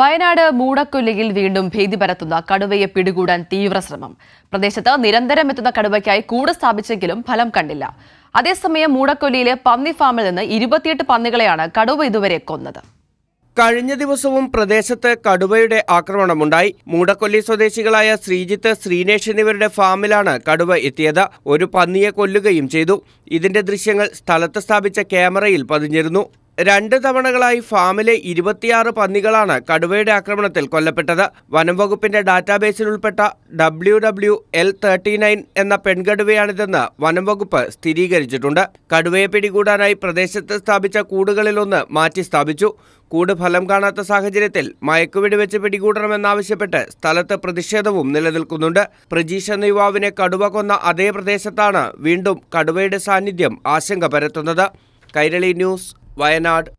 വയനാട് മൂടക്കൊല്ലിയിൽ വീണ്ടും ഭീതി പരത്തുന്ന കടുവയെ പിടികൂടാൻ തീവ്ര ശ്രമം പ്രദേശത്ത് നിരന്തരം എത്തുന്ന കടുവയ്ക്കായി കൂട് സ്ഥാപിച്ചെങ്കിലും ഫലം കണ്ടില്ല അതേസമയം മൂടക്കൊല്ലിയിലെ പന്നി ഫാമിൽ നിന്ന് ഇരുപത്തിയെട്ട് പന്നികളെയാണ് കടുവ ഇതുവരെ കൊന്നത് കഴിഞ്ഞ ദിവസവും പ്രദേശത്ത് കടുവയുടെ ആക്രമണമുണ്ടായി മൂടക്കൊല്ലി സ്വദേശികളായ ശ്രീജിത്ത് ശ്രീനേഷ് എന്നിവരുടെ ഫാമിലാണ് കടുവ എത്തിയത് ഒരു പന്നിയെ കൊല്ലുകയും ചെയ്തു ഇതിന്റെ ദൃശ്യങ്ങൾ സ്ഥലത്ത് സ്ഥാപിച്ച ക്യാമറയിൽ പതിഞ്ഞിരുന്നു രണ്ട് തവണകളായി ഫാമിലെ ഇരുപത്തിയാറ് പന്നികളാണ് കടുവയുടെ ആക്രമണത്തിൽ കൊല്ലപ്പെട്ടത് വനംവകുപ്പിന്റെ ഡാറ്റാബേസിൽ ഉൾപ്പെട്ട W W L thirty nine എന്ന പെൺകടുവയാണിതെന്ന് വനംവകുപ്പ് സ്ഥിരീകരിച്ചിട്ടുണ്ട് കടുവയെ പിടികൂടാനായി പ്രദേശത്ത് സ്ഥാപിച്ച കൂടുകളിലൊന്ന് മാറ്റി സ്ഥാപിച്ചു കൂട് ഫലം കാണാത്ത സാഹചര്യത്തിൽ മയക്കുവെടി വെച്ച് പിടികൂടണമെന്നാവശ്യപ്പെട്ട് സ്ഥലത്ത് പ്രതിഷേധവും നിലനിൽക്കുന്നുണ്ട് പ്രജീഷ് എന്ന യുവാവിനെ കടുവ കൊന്ന അതേ പ്രദേശത്താണ് വീണ്ടും കടുവയുടെ സാന്നിധ്യം ആശങ്ക പരത്തുന്നത് കൈരളി ന്യൂസ് Wayanad